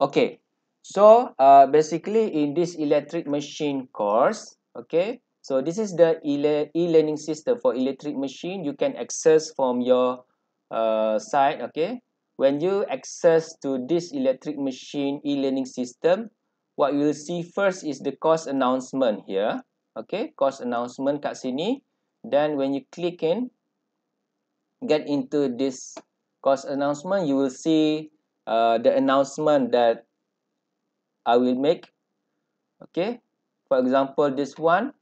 Okay. So, uh, basically in this electric machine course, okay. So, this is the e-learning e system for electric machine. You can access from your uh, site, okay. When you access to this electric machine e-learning system, what you will see first is the course announcement here. Okay, course announcement kat sini. Then when you click in, get into this course announcement, you will see Uh, the announcement that I will make. Okay. For example, this one.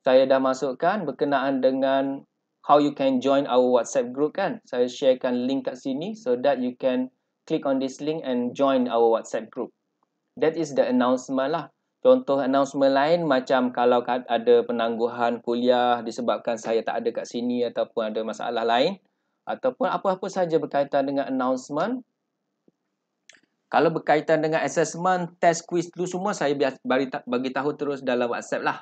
Saya dah masukkan berkenaan dengan how you can join our WhatsApp group kan. Saya sharekan link kat sini so that you can click on this link and join our WhatsApp group. That is the announcement lah. Contoh announcement lain macam kalau ada penangguhan kuliah disebabkan saya tak ada kat sini ataupun ada masalah lain ataupun apa-apa saja berkaitan dengan announcement. Kalau berkaitan dengan assessment, test, quiz tu semua saya bagi tahu terus dalam WhatsApp lah.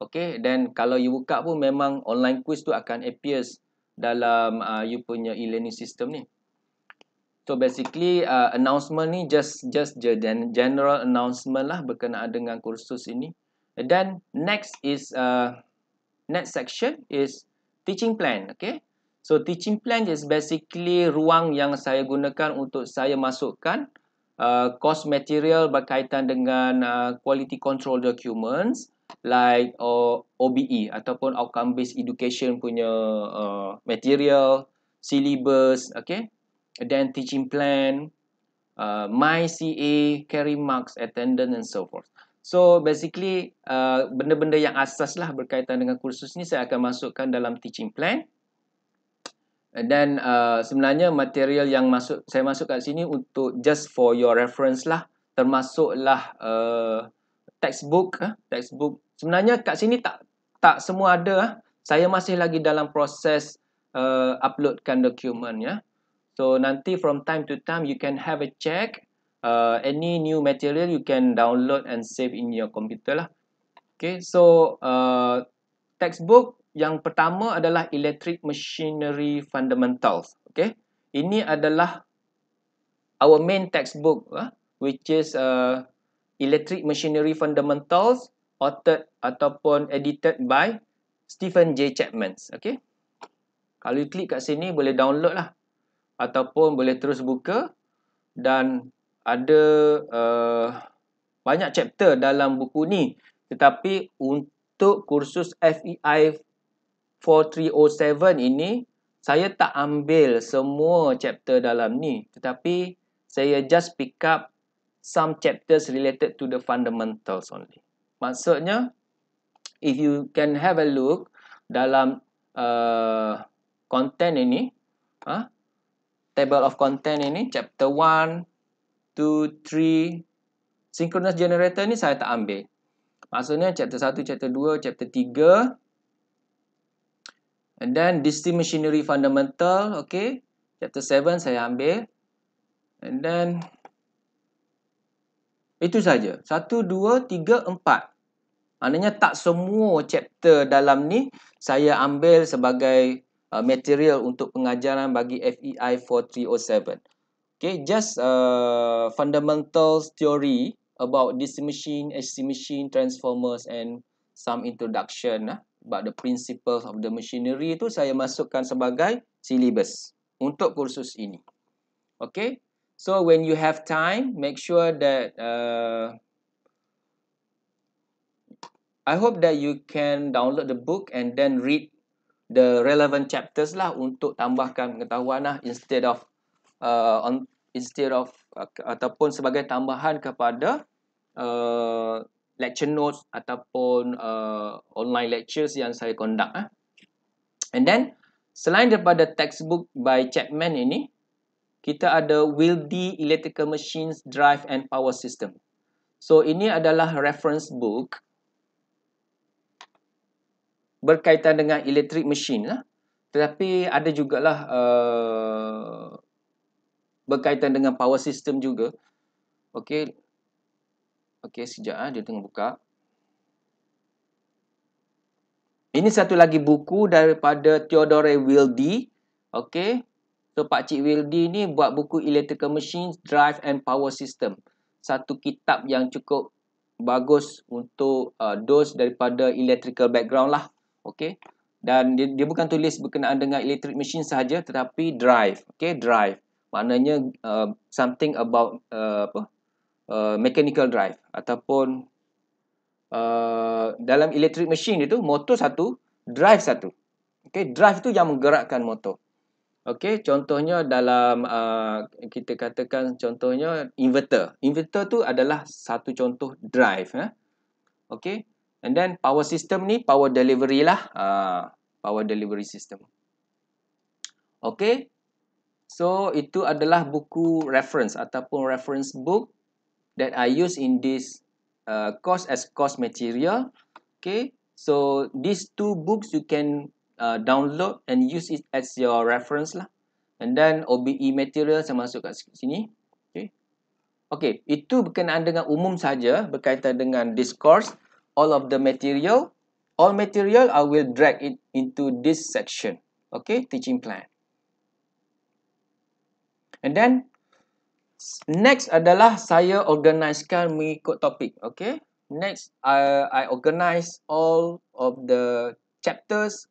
Okay, then kalau you buka pun memang online quiz tu akan appears dalam uh, you punya e-learning system ni. So basically uh, announcement ni just just general announcement lah berkenaan dengan kursus ini. And then next is uh, next section is teaching plan. Okay. So teaching plan is basically ruang yang saya gunakan untuk saya masukkan uh, course material berkaitan dengan uh, quality control documents like uh, OBE ataupun outcome based education punya uh, material, syllabus, okay. Then teaching plan, uh, my CA, carry marks, attendance and so forth. So basically uh, benda-benda uh, yang asas lah berkaitan dengan kursus ni saya akan masukkan dalam teaching plan dan uh, sebenarnya material yang masuk saya masuk kat sini untuk just for your reference lah termasuklah uh, textbook huh? Ah, textbook sebenarnya kat sini tak tak semua ada huh? Ah. saya masih lagi dalam proses uh, uploadkan dokumen ya yeah? so nanti from time to time you can have a check uh, any new material you can download and save in your computer lah okay so uh, textbook yang pertama adalah electric machinery fundamentals. Okay. Ini adalah our main textbook uh, which is uh, electric machinery fundamentals authored ataupun edited by Stephen J. Chapman. Okay. Kalau you klik kat sini boleh download lah. Ataupun boleh terus buka dan ada uh, banyak chapter dalam buku ni. Tetapi untuk kursus FEI 4307 ini, saya tak ambil semua chapter dalam ni. Tetapi, saya just pick up some chapters related to the fundamentals only. Maksudnya, if you can have a look dalam uh, content ini, huh? Ha, table of content ini, chapter 1, 2, 3, synchronous generator ni saya tak ambil. Maksudnya, chapter 1, chapter 2, chapter And then Distinct Machinery Fundamental, okay. Chapter 7 saya ambil. And then, itu saja. 1, 2, 3, 4. Maknanya tak semua chapter dalam ni saya ambil sebagai uh, material untuk pengajaran bagi FEI 4307. Okay, just uh, fundamentals theory about DC machine, HC machine, transformers and some introduction lah. Huh? but the principles of the machinery tu saya masukkan sebagai syllabus untuk kursus ini. Okay? So, when you have time, make sure that uh, I hope that you can download the book and then read the relevant chapters lah untuk tambahkan pengetahuan lah instead of uh, on, instead of uh, ataupun sebagai tambahan kepada uh, lecture notes ataupun uh, online lectures yang saya conduct. Eh. And then, selain daripada textbook by Chapman ini, kita ada Will the Electrical Machines Drive and Power System. So, ini adalah reference book berkaitan dengan electric machine lah. Tetapi ada jugalah uh, berkaitan dengan power system juga. Okay, Okey, sekejap ah, dia tengah buka. Ini satu lagi buku daripada Theodore Wilde. Okey. So Pak Cik Wilde ni buat buku Electrical Machines Drive and Power System. Satu kitab yang cukup bagus untuk uh, dose daripada electrical background lah. Okey. Dan dia, dia bukan tulis berkenaan dengan electric machine sahaja tetapi drive. Okey, drive. Maknanya uh, something about uh, apa? Uh, Uh, mechanical drive ataupun uh, dalam electric machine itu motor satu, drive satu. Okay, drive tu yang menggerakkan motor. Okay, contohnya dalam uh, kita katakan contohnya inverter. Inverter tu adalah satu contoh drive. Eh? Okay, and then power system ni power delivery lah. Uh, power delivery system. Okay, so itu adalah buku reference ataupun reference book that I use in this uh, course as course material. Okay, so these two books you can uh, download and use it as your reference lah. And then OBE material saya masuk kat sini. Okay, okay itu berkenaan dengan umum saja berkaitan dengan this course. All of the material, all material I will drag it into this section. Okay, teaching plan. And then next adalah saya organisekan mengikut topik. Okay. Next, I, I organise all of the chapters,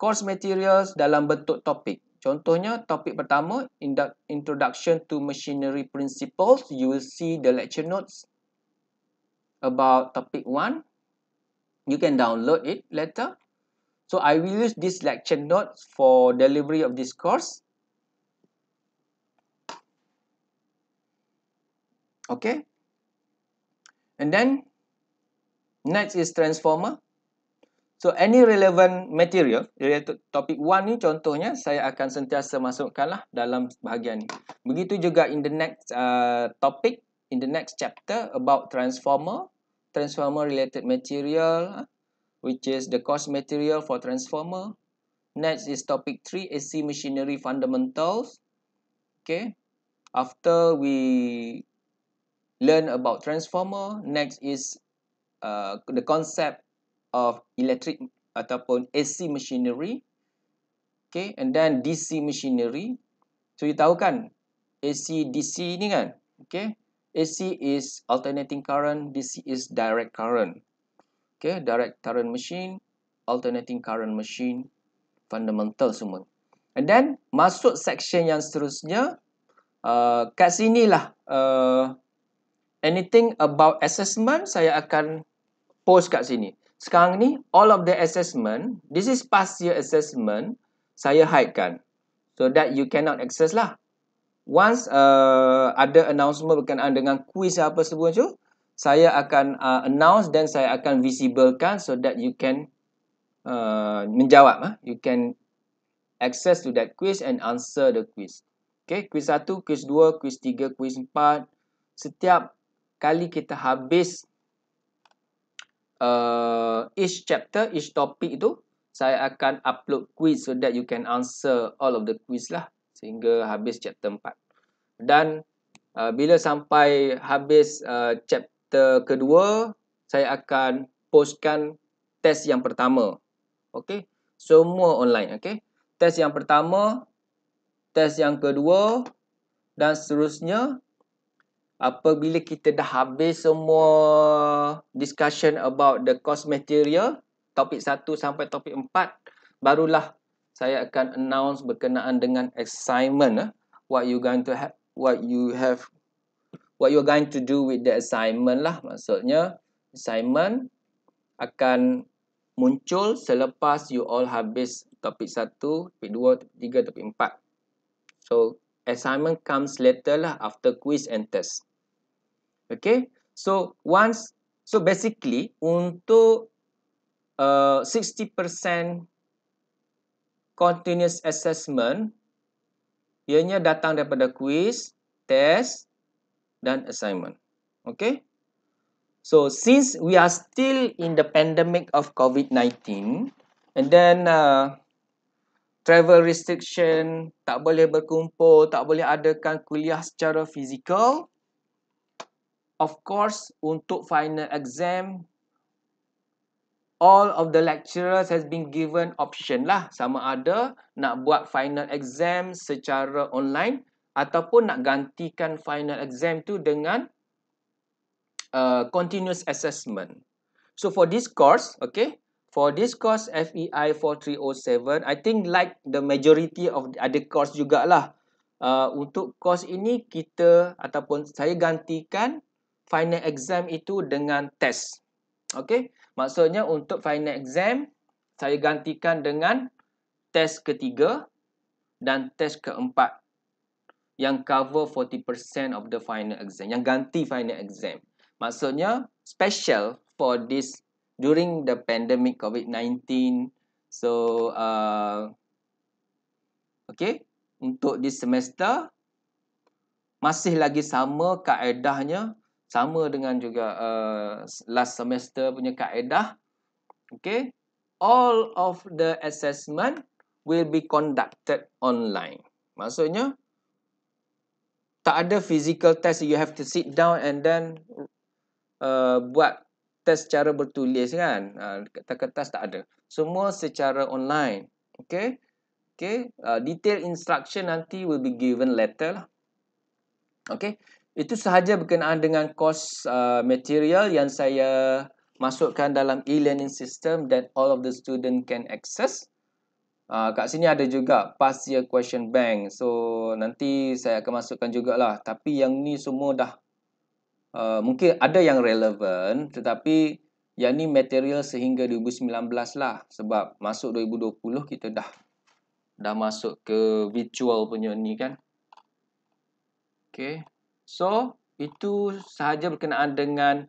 course materials dalam bentuk topik. Contohnya, topik pertama, Introduction to Machinery Principles. You will see the lecture notes about topic 1. You can download it later. So, I will use this lecture notes for delivery of this course. Okay. And then, next is transformer. So, any relevant material, related topic 1 ni contohnya, saya akan sentiasa masukkan lah dalam bahagian ni. Begitu juga in the next uh, topic, in the next chapter about transformer, transformer related material, which is the cost material for transformer. Next is topic 3, AC machinery fundamentals. Okay. After we learn about transformer. Next is uh, the concept of electric ataupun AC machinery. Okay, and then DC machinery. So, you tahu kan AC, DC ni kan? Okay, AC is alternating current, DC is direct current. Okay, direct current machine, alternating current machine, fundamental semua. And then, masuk section yang seterusnya, uh, kat sinilah uh, anything about assessment saya akan post kat sini. Sekarang ni all of the assessment, this is past year assessment saya hide kan. So that you cannot access lah. Once uh, ada announcement berkenaan dengan quiz apa sebuah tu, saya akan uh, announce dan saya akan visiblekan so that you can uh, menjawab. Huh? Ah. You can access to that quiz and answer the quiz. Okay, quiz 1, quiz 2, quiz 3, quiz 4. Setiap kali kita habis uh, each chapter, each topic itu, saya akan upload quiz so that you can answer all of the quiz lah. Sehingga habis chapter 4. Dan uh, bila sampai habis uh, chapter kedua, saya akan postkan test yang pertama. Okay. Semua online. Okay. Test yang pertama, test yang kedua dan seterusnya apabila kita dah habis semua discussion about the cost material topik 1 sampai topik 4 barulah saya akan announce berkenaan dengan assignment eh. what you going to have what you have what you are going to do with the assignment lah maksudnya assignment akan muncul selepas you all habis topik 1 topik 2 topik 3 topik 4 so assignment comes later lah after quiz and test. Okay, so once so basically untuk uh, 60% continuous assessment ianya datang daripada quiz, test dan assignment. Okay, so since we are still in the pandemic of COVID-19 and then uh, travel restriction, tak boleh berkumpul, tak boleh adakan kuliah secara fizikal. Of course, untuk final exam, all of the lecturers has been given option lah. Sama ada nak buat final exam secara online ataupun nak gantikan final exam tu dengan uh, continuous assessment. So for this course, okay, For this course FEI 4307, I think like the majority of the other course jugalah. Uh, untuk course ini, kita ataupun saya gantikan final exam itu dengan test. Okay? Maksudnya untuk final exam, saya gantikan dengan test ketiga dan test keempat yang cover 40% of the final exam, yang ganti final exam. Maksudnya special for this during the pandemic COVID-19 so uh, okay untuk this semester masih lagi sama kaedahnya sama dengan juga uh, last semester punya kaedah okay all of the assessment will be conducted online maksudnya tak ada physical test you have to sit down and then uh, buat test secara bertulis kan. Ha, Kertas-kertas tak ada. Semua secara online. Okay. Okay. Uh, detail instruction nanti will be given later lah. Okay. Itu sahaja berkenaan dengan kos uh, material yang saya masukkan dalam e-learning system that all of the student can access. Uh, kat sini ada juga past year question bank. So, nanti saya akan masukkan jugalah. Tapi yang ni semua dah uh, mungkin ada yang relevan tetapi yang ni material sehingga 2019 lah sebab masuk 2020 kita dah dah masuk ke virtual punya ni kan Okay, so itu sahaja berkenaan dengan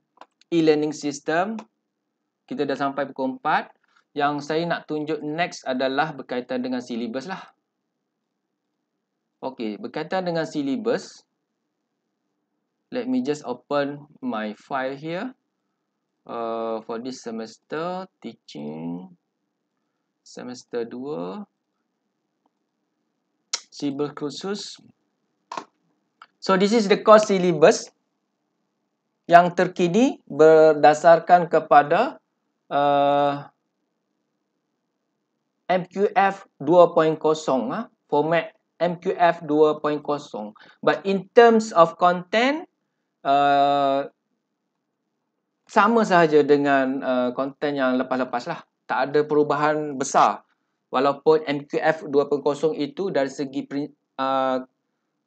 e-learning system kita dah sampai pukul 4 yang saya nak tunjuk next adalah berkaitan dengan syllabus lah Okey, berkaitan dengan syllabus, let me just open my file here uh, for this semester teaching semester 2 civil cursus so this is the course syllabus yang terkini berdasarkan kepada uh, MQF 2.0 ah. format MQF 2.0 but in terms of content Eh, sama sahaja dengan eh, konten uh, yang lepas-lepas lah. Tak ada perubahan besar. Walaupun MQF 2.0 itu dari segi uh,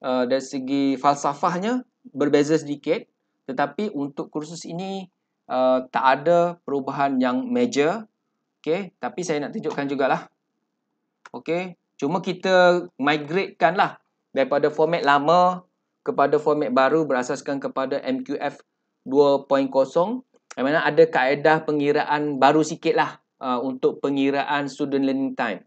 uh, dari segi falsafahnya berbeza sedikit. Tetapi untuk kursus ini uh, tak ada perubahan yang major. Okay. Tapi saya nak tunjukkan juga lah. Okay. Cuma kita migratekan lah daripada format lama kepada format baru berasaskan kepada MQF 2.0 yang mana ada kaedah pengiraan baru sikit lah uh, untuk pengiraan student learning time.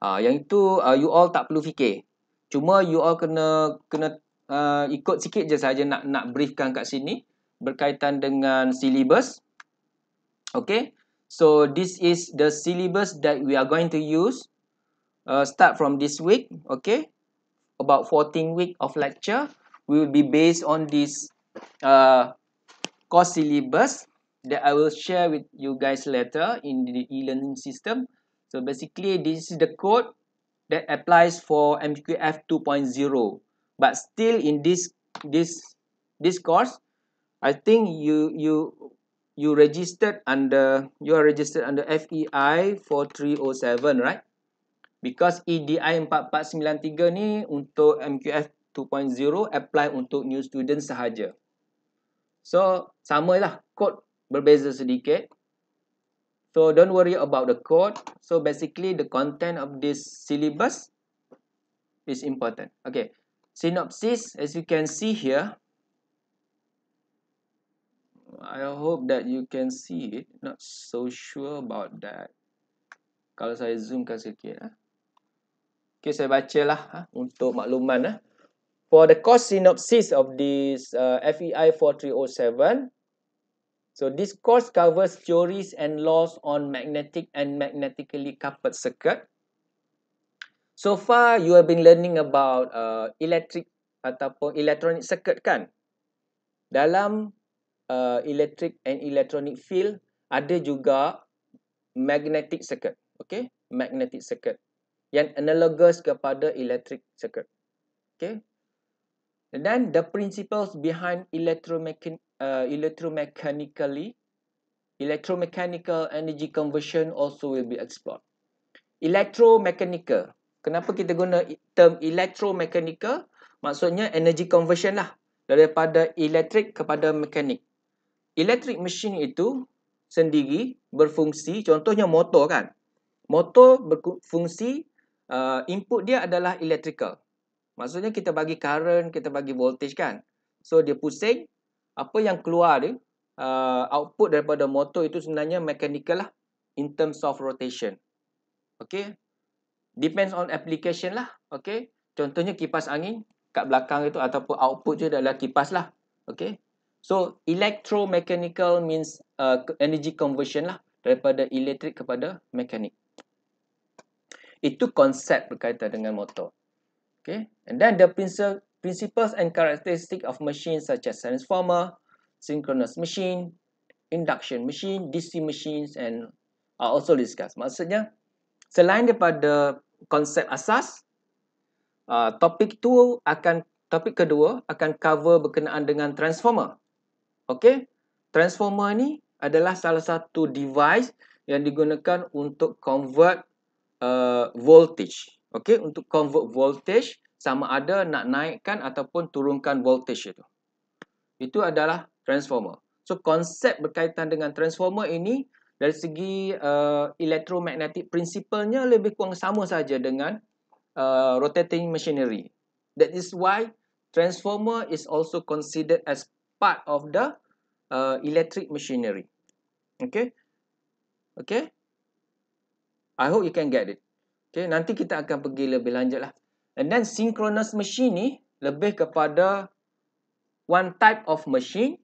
Uh, yang itu uh, you all tak perlu fikir. Cuma you all kena kena uh, ikut sikit je saja nak nak briefkan kat sini berkaitan dengan syllabus. Okay. So this is the syllabus that we are going to use uh, start from this week. Okay. About 14 week of lecture. We will be based on this uh, course syllabus that I will share with you guys later in the e-learning system. So basically, this is the code that applies for MQF 2.0. But still in this this this course, I think you you you registered under you are registered under FEI 4307, right? Because EDI 4493 ni untuk MQF 2.0 apply untuk new student sahaja. So, sama lah Code berbeza sedikit. So, don't worry about the code. So, basically the content of this syllabus is important. Okay. Synopsis, as you can see here. I hope that you can see it. Not so sure about that. Kalau saya zoomkan sikit. Ah. Okay, saya bacalah ah, untuk makluman. Okay. Ah for the cost synopsis of this uh, FEI 4307, so this course covers theories and laws on magnetic and magnetically coupled circuit. So far, you have been learning about uh, electric ataupun electronic circuit kan? Dalam uh, electric and electronic field, ada juga magnetic circuit. Okay, magnetic circuit yang analogous kepada electric circuit. Okay. Then the principles behind electromechan uh, electromechanically electromechanical energy conversion also will be explored. Electromechanical. Kenapa kita guna term electromechanical? Maksudnya energy conversion lah. Daripada elektrik kepada mekanik. Elektrik machine itu sendiri berfungsi, contohnya motor kan. Motor berfungsi, uh, input dia adalah electrical. Maksudnya kita bagi current, kita bagi voltage kan. So dia pusing, apa yang keluar ni, uh, output daripada motor itu sebenarnya mechanical lah in terms of rotation. Okay. Depends on application lah. Okay. Contohnya kipas angin kat belakang itu ataupun output je adalah kipas lah. Okay. So electromechanical means uh, energy conversion lah daripada elektrik kepada mekanik. Itu konsep berkaitan dengan motor. Okay, and then the principles and characteristics of machines such as transformer, synchronous machine, induction machine, DC machines and are also discussed. Maksudnya, selain daripada konsep asas, uh, topik tu akan topik kedua akan cover berkenaan dengan transformer. Okay, transformer ni adalah salah satu device yang digunakan untuk convert uh, voltage. Okey, untuk convert voltage sama ada nak naikkan ataupun turunkan voltage itu. Itu adalah transformer. So konsep berkaitan dengan transformer ini dari segi uh, electromagnetic principle lebih kurang sama saja dengan uh, rotating machinery. That is why transformer is also considered as part of the uh, electric machinery. Okay? Okay? I hope you can get it. Okay, nanti kita akan pergi lebih lanjut lah. And then synchronous machine ni lebih kepada one type of machine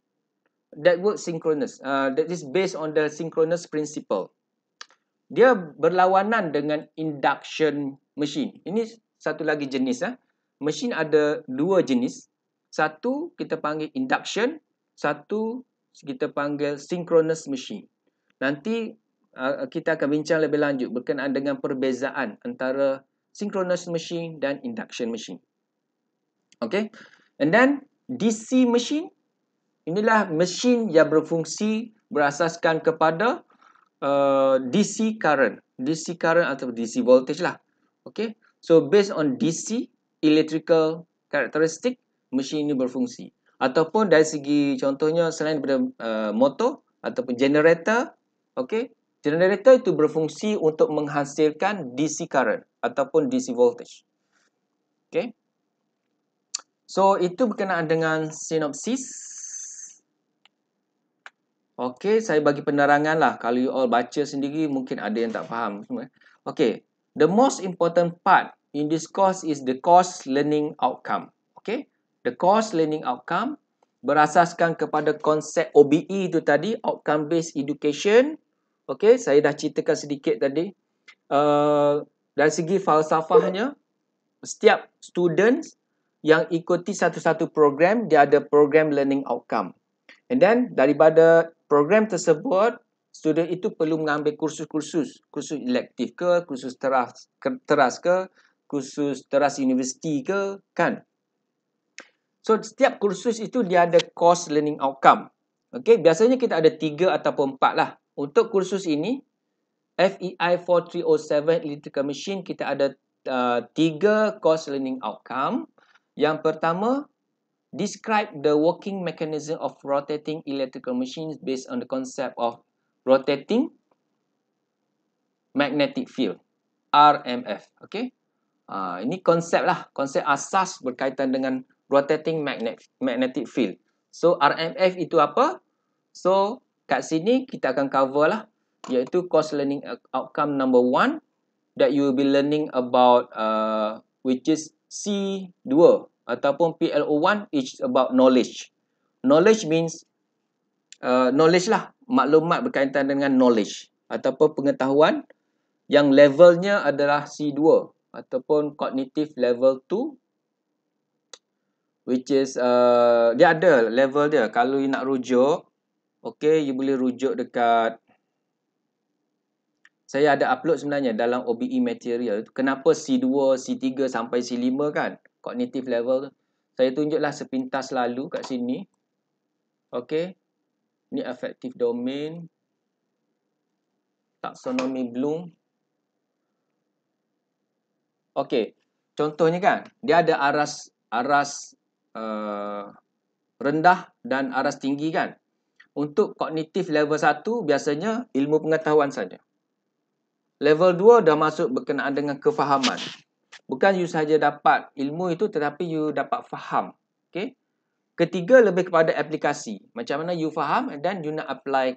that work synchronous. Uh, that is based on the synchronous principle. Dia berlawanan dengan induction machine. Ini satu lagi jenis. Eh. Machine ada dua jenis. Satu kita panggil induction. Satu kita panggil synchronous machine. Nanti Ah, ah, kita akan bincang lebih lanjut berkenaan dengan perbezaan antara synchronous machine dan induction machine. Okay. And then DC machine. Inilah machine yang berfungsi berasaskan kepada uh, DC current. DC current atau DC voltage lah. Okay. So based on DC electrical characteristic, machine ini berfungsi. Ataupun dari segi contohnya selain daripada uh, motor ataupun generator. Okay. Generator itu berfungsi untuk menghasilkan DC current ataupun DC voltage. Okay. So, itu berkenaan dengan sinopsis. Okay, saya bagi penerangan lah. Kalau you all baca sendiri, mungkin ada yang tak faham. Okay, the most important part in this course is the course learning outcome. Okay, the course learning outcome berasaskan kepada konsep OBE itu tadi, outcome based education. Okey, saya dah ceritakan sedikit tadi. Uh, dari segi falsafahnya, setiap student yang ikuti satu-satu program, dia ada program learning outcome. And then, daripada program tersebut, student itu perlu mengambil kursus-kursus. Kursus elektif ke, kursus teras, teras ke, kursus teras universiti ke, kan? So, setiap kursus itu dia ada course learning outcome. Okay, biasanya kita ada tiga ataupun empat lah untuk kursus ini FEI 4307 Electrical Machine kita ada uh, tiga course learning outcome. Yang pertama describe the working mechanism of rotating electrical machines based on the concept of rotating magnetic field RMF. Okay, uh, ini konsep lah konsep asas berkaitan dengan rotating magnet magnetic field. So RMF itu apa? So kat sini kita akan cover lah iaitu course learning outcome number one that you will be learning about uh, which is C2 ataupun PLO1 is about knowledge. Knowledge means uh, knowledge lah maklumat berkaitan dengan knowledge ataupun pengetahuan yang levelnya adalah C2 ataupun cognitive level 2 which is uh, dia ada level dia kalau you nak rujuk Okey, you boleh rujuk dekat saya ada upload sebenarnya dalam OBE material. Kenapa C2, C3 sampai C5 kan? Cognitive level. Saya tunjuklah sepintas lalu kat sini. Okey. ni affective domain. Taxonomy Bloom. Okey. Contohnya kan, dia ada aras aras uh, rendah dan aras tinggi kan? Untuk kognitif level 1, biasanya ilmu pengetahuan saja. Level 2 dah masuk berkenaan dengan kefahaman. Bukan you saja dapat ilmu itu tetapi you dapat faham. Okay? Ketiga, lebih kepada aplikasi. Macam mana you faham dan you nak apply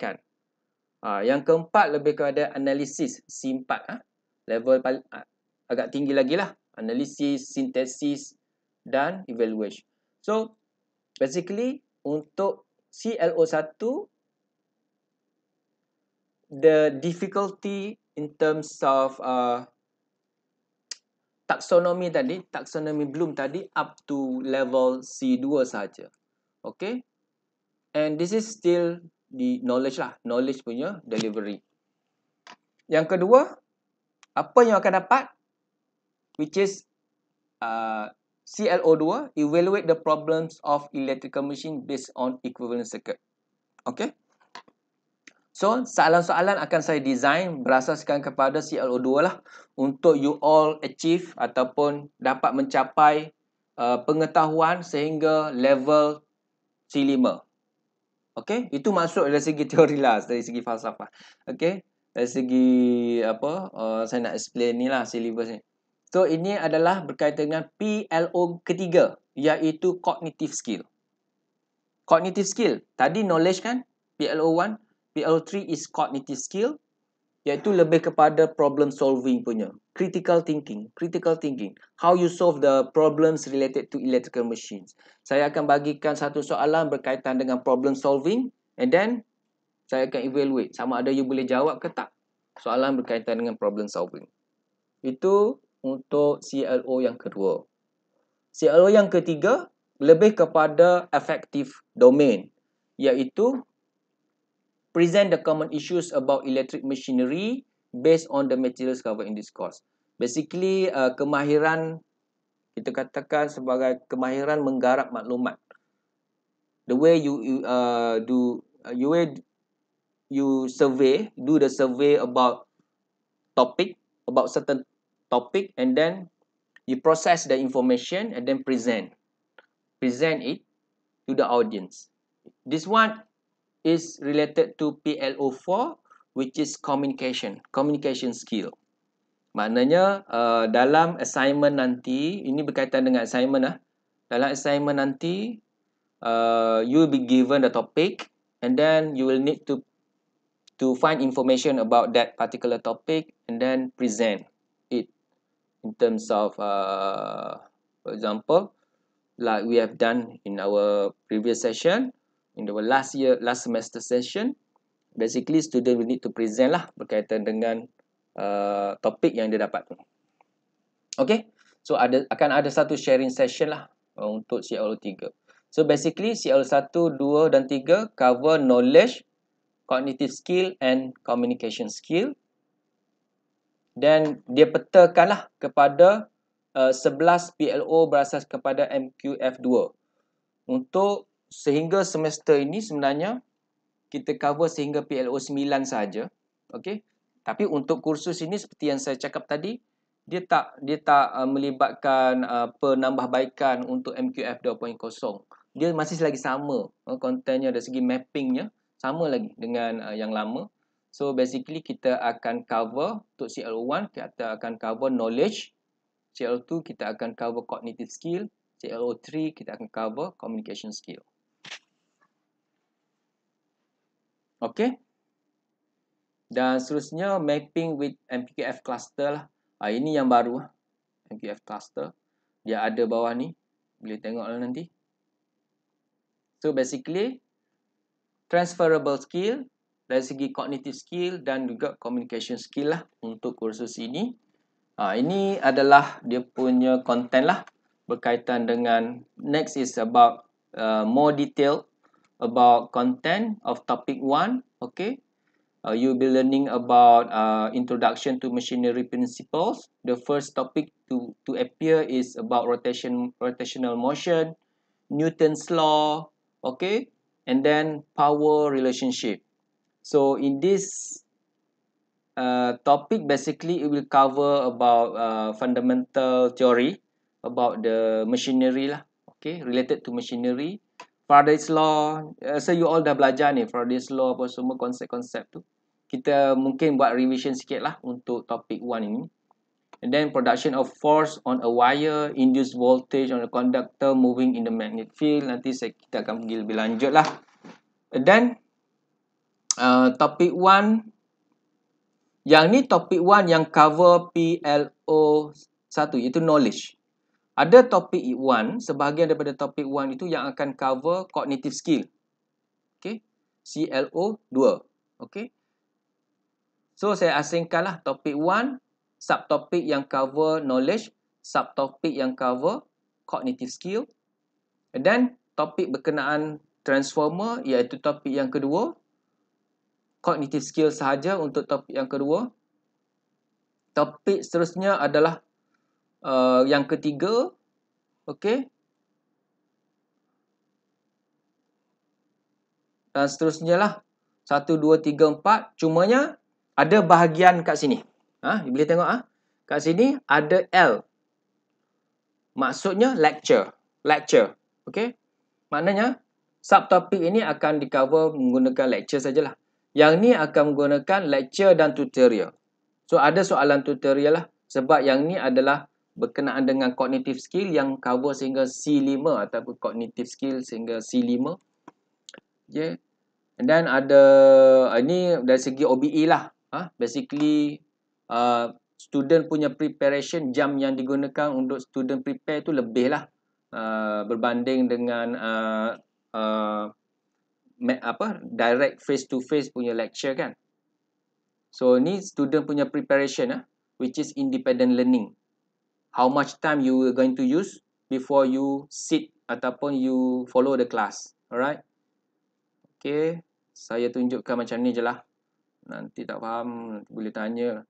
Ha, yang keempat, lebih kepada analisis. simpat. Ha? Level ha, agak tinggi lagi lah. Analisis, sintesis dan evaluation. So, basically, untuk CLO1 the difficulty in terms of uh, taksonomi tadi, taxonomy bloom tadi up to level C2 saja. Okay. And this is still the knowledge lah. Knowledge punya delivery. Yang kedua, apa yang akan dapat? Which is uh, CLO2 evaluate the problems of electrical machine based on equivalent circuit. Okay. So, soalan-soalan akan saya design berasaskan kepada CLO2 lah untuk you all achieve ataupun dapat mencapai uh, pengetahuan sehingga level C5. Okay, itu masuk dari segi teori lah, dari segi falsafah. Okay, dari segi apa, uh, saya nak explain ni lah, C5 ni. So ini adalah berkaitan dengan PLO ketiga iaitu cognitive skill. Cognitive skill, tadi knowledge kan? PLO 1, PLO 3 is cognitive skill iaitu lebih kepada problem solving punya. Critical thinking, critical thinking. How you solve the problems related to electrical machines. Saya akan bagikan satu soalan berkaitan dengan problem solving and then saya akan evaluate sama ada you boleh jawab ke tak soalan berkaitan dengan problem solving. Itu untuk CLO yang kedua. CLO yang ketiga lebih kepada effective domain iaitu present the common issues about electric machinery based on the materials covered in this course. Basically uh, kemahiran kita katakan sebagai kemahiran menggarap maklumat. The way you, you uh, do uh, you uh, you survey, do the survey about topic about certain topic and then you process the information and then present present it to the audience this one is related to PLO4 which is communication communication skill maknanya uh, dalam assignment nanti ini berkaitan dengan assignment lah dalam assignment nanti uh, you will be given the topic and then you will need to to find information about that particular topic and then present in terms of, uh, for example, like we have done in our previous session, in our last year, last semester session, basically student will need to present lah berkaitan dengan uh, topik yang dia dapat. Okay, so ada akan ada satu sharing session lah uh, untuk CLO 3. So basically CLO 1, 2 dan 3 cover knowledge, cognitive skill and communication skill. Dan dia petakanlah kepada uh, 11 PLO berasas kepada MQF2. Untuk sehingga semester ini sebenarnya kita cover sehingga PLO 9 saja. Okey. Tapi untuk kursus ini seperti yang saya cakap tadi, dia tak dia tak uh, melibatkan uh, penambahbaikan untuk MQF 2.0. Dia masih lagi sama uh, kontennya dari segi mappingnya sama lagi dengan uh, yang lama. So basically kita akan cover untuk CL1 kita akan cover knowledge, CL2 kita akan cover cognitive skill, CL3 kita akan cover communication skill. Okay. Dan seterusnya mapping with MPKF cluster lah. Ha, ini yang baru lah, MPKF cluster. Dia ada bawah ni. Boleh tengok lah nanti. So basically transferable skill, dari segi cognitive skill dan juga communication skill lah untuk kursus ini. Ha, ini adalah dia punya content lah berkaitan dengan next is about uh, more detail about content of topic one. Okay. Uh, you'll be learning about uh, introduction to machinery principles. The first topic to to appear is about rotation rotational motion, Newton's law, okay, and then power relationship. So in this uh, topic, basically it will cover about uh, fundamental theory about the machinery lah. Okay, related to machinery. Faraday's Law, uh, so you all dah belajar ni Faraday's Law apa semua konsep-konsep tu. Kita mungkin buat revision sikit lah untuk topik 1 ini. And then production of force on a wire, induced voltage on a conductor moving in the magnet field. Nanti saya, kita akan pergi lebih lanjut lah. And then Uh, topik 1 yang ni topik 1 yang cover PLO 1 itu knowledge ada topik 1 sebahagian daripada topik 1 itu yang akan cover cognitive skill okey CLO 2 okey so saya asingkanlah topik 1 subtopik yang cover knowledge subtopik yang cover cognitive skill and then topik berkenaan transformer iaitu topik yang kedua cognitive skill sahaja untuk topik yang kedua. Topik seterusnya adalah uh, yang ketiga. Okey. Dan seterusnya lah. Satu, dua, tiga, empat. Cumanya ada bahagian kat sini. Ha, boleh tengok ah, ha? Kat sini ada L. Maksudnya lecture. Lecture. Okey. Maknanya subtopik ini akan di cover menggunakan lecture sajalah. Yang ni akan menggunakan lecture dan tutorial. So ada soalan tutorial lah sebab yang ni adalah berkenaan dengan cognitive skill yang cover sehingga C5 ataupun cognitive skill sehingga C5. Okay. And then ada ah, ini dari segi OBE lah. Ha? Ah basically uh, student punya preparation jam yang digunakan untuk student prepare tu lebih lah uh, berbanding dengan uh, uh, apa direct face to face punya lecture kan. So ni student punya preparation ah which is independent learning. How much time you are going to use before you sit ataupun you follow the class. Alright? Okay. Saya tunjukkan macam ni je lah. Nanti tak faham, nanti boleh tanya.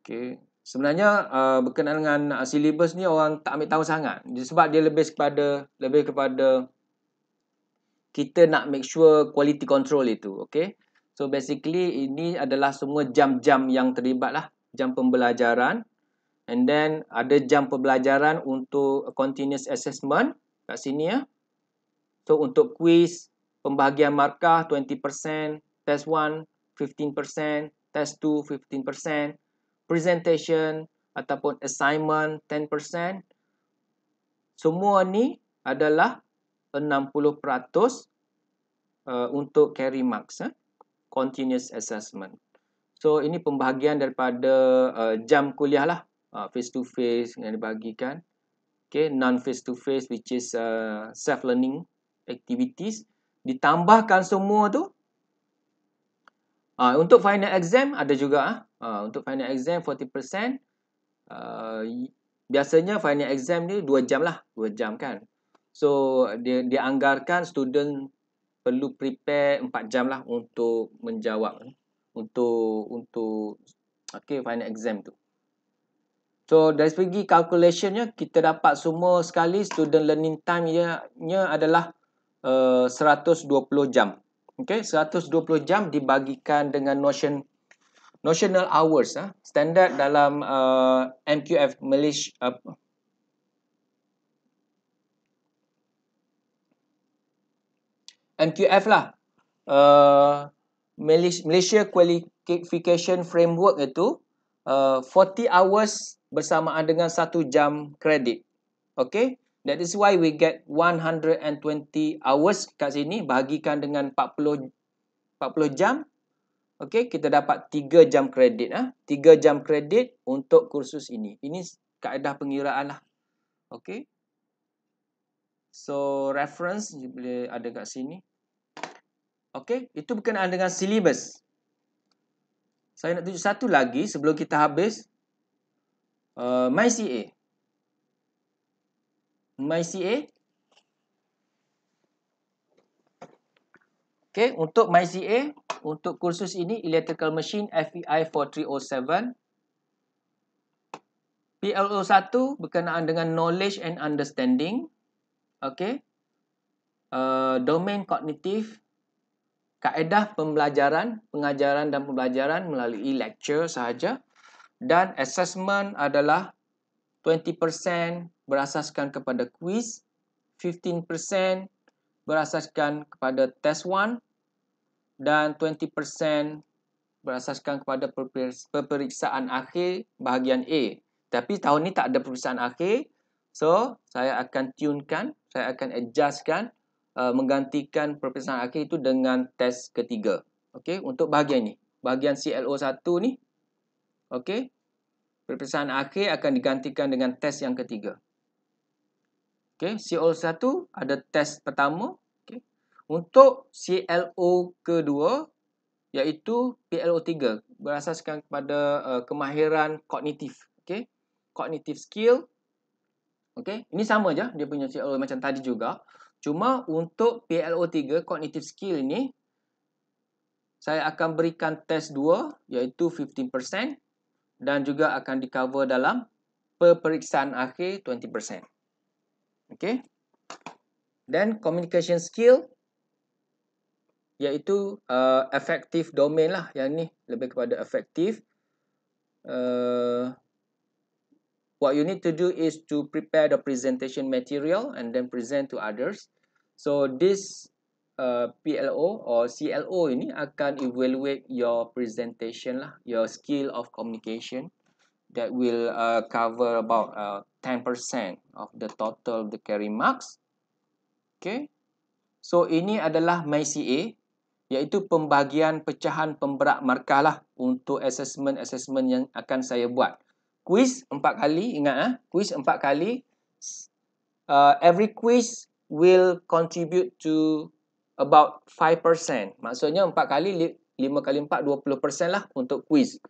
Okay. Sebenarnya uh, berkenaan dengan uh, syllabus ni orang tak ambil tahu sangat. Sebab dia lebih kepada lebih kepada kita nak make sure quality control itu. Okay. So basically ini adalah semua jam-jam yang terlibat lah. Jam pembelajaran. And then ada jam pembelajaran untuk continuous assessment. Kat sini ya. So untuk quiz, pembahagian markah 20%. Test 1, 15%. Test 2, 15%. Presentation ataupun assignment 10%. Semua ni adalah 60% uh, eh, untuk carry marks, eh? continuous assessment. So, ini pembahagian daripada uh, jam kuliah lah, face-to-face ah, yang dibahagikan, Okay, non-face-to-face which is uh, self-learning activities. Ditambahkan semua tu. Uh, untuk final exam ada juga. Uh, untuk final exam 40%. Uh, biasanya final exam ni 2 jam lah. 2 jam kan. So dia dianggarkan student perlu prepare 4 jam lah untuk menjawab untuk untuk okay, final exam tu. So dari segi calculationnya kita dapat semua sekali student learning time dia nya adalah eh, uh, 120 jam. Okey, 120 jam dibagikan dengan notion notional hours ah, ha? standard dalam uh, eh, MQF Malaysia uh, MQF lah. Uh, Malaysia Qualification Framework itu uh, 40 hours bersamaan dengan 1 jam kredit. Okay. That is why we get 120 hours kat sini bahagikan dengan 40 40 jam. Okay. Kita dapat 3 jam kredit. Eh? Ah. 3 jam kredit untuk kursus ini. Ini kaedah pengiraan lah. Okay. So reference you boleh ada kat sini. Okay, itu berkenaan dengan syllabus. Saya nak tunjuk satu lagi sebelum kita habis. Uh, MyCA. MyCA. Okey, untuk MyCA, untuk kursus ini Electrical Machine FEI 4307. PLO 1 berkenaan dengan Knowledge and Understanding okey uh, domain kognitif kaedah pembelajaran pengajaran dan pembelajaran melalui lecture sahaja dan assessment adalah 20% berasaskan kepada quiz 15% berasaskan kepada test one, dan 20% berasaskan kepada peperiksaan akhir bahagian A tapi tahun ni tak ada peperiksaan akhir So, saya akan tunekan, saya akan adjustkan uh, menggantikan perpisahan akhir itu dengan test ketiga. Okey, untuk bahagian ni. Bahagian CLO1 ni. Okey. Perpisahan akhir akan digantikan dengan test yang ketiga. Okey, CLO1 ada test pertama. Okey. Untuk CLO kedua iaitu PLO3 berasaskan kepada uh, kemahiran kognitif. Okey. Kognitif skill Okay, ini sama je dia punya CLO macam tadi juga. Cuma untuk PLO3 cognitive skill ni saya akan berikan test 2 iaitu 15% dan juga akan di-cover dalam peperiksaan akhir 20%. Okay, Then communication skill iaitu uh, effective domain lah yang ni lebih kepada effective uh, what you need to do is to prepare the presentation material and then present to others. So this uh, PLO or CLO ini akan evaluate your presentation lah, your skill of communication that will uh, cover about uh, 10% of the total of the carry marks. Okay. So ini adalah MyCA iaitu pembagian pecahan pemberak markah lah untuk assessment-assessment yang akan saya buat quiz empat kali ingat ah eh? quiz empat kali uh, every quiz will contribute to about 5%. Maksudnya empat kali lima kali 4 20% lah untuk quiz.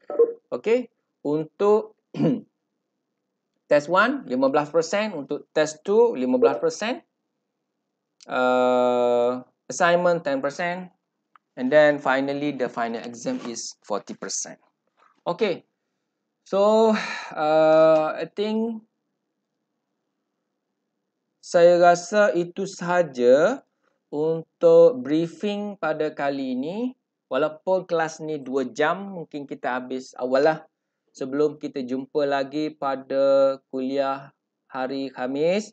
Okay, untuk test 1 15%, untuk test 2 15%. Uh, assignment 10% and then finally the final exam is 40%. Okay. So, uh, I think saya rasa itu sahaja untuk briefing pada kali ini. Walaupun kelas ni 2 jam, mungkin kita habis awal lah. Sebelum kita jumpa lagi pada kuliah hari Khamis.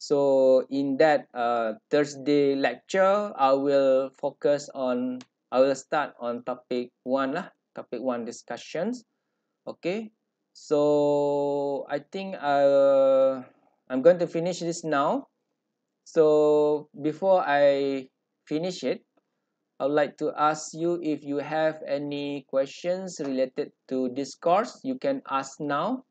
So, in that uh, Thursday lecture, I will focus on, I will start on topic 1 lah. Topic 1 discussions. okay so I think uh, I'm going to finish this now so before I finish it I would like to ask you if you have any questions related to this course you can ask now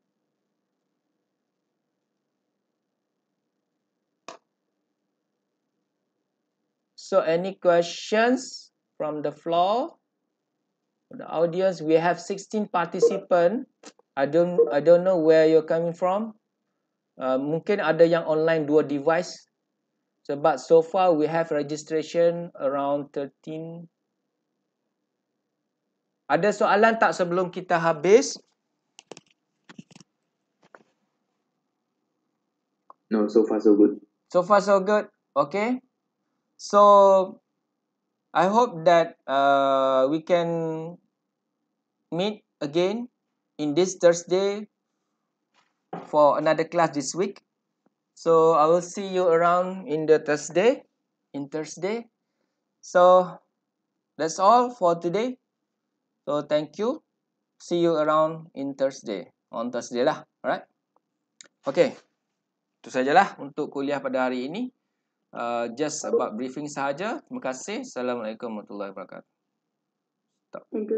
so any questions from the floor the audience. We have 16 participants. I don't I don't know where you're coming from. Uh, mungkin ada yang online dua device. So, but so far we have registration around 13. Ada soalan tak sebelum kita habis? No, so far so good. So far so good. Okay. So, I hope that uh, we can meet again in this Thursday for another class this week. So I will see you around in the Thursday, in Thursday. So that's all for today. So thank you. See you around in Thursday. On Thursday lah. Alright. Okay. Itu sajalah untuk kuliah pada hari ini. Uh, just about briefing sahaja. Terima kasih. Assalamualaikum warahmatullahi wabarakatuh. Thank you.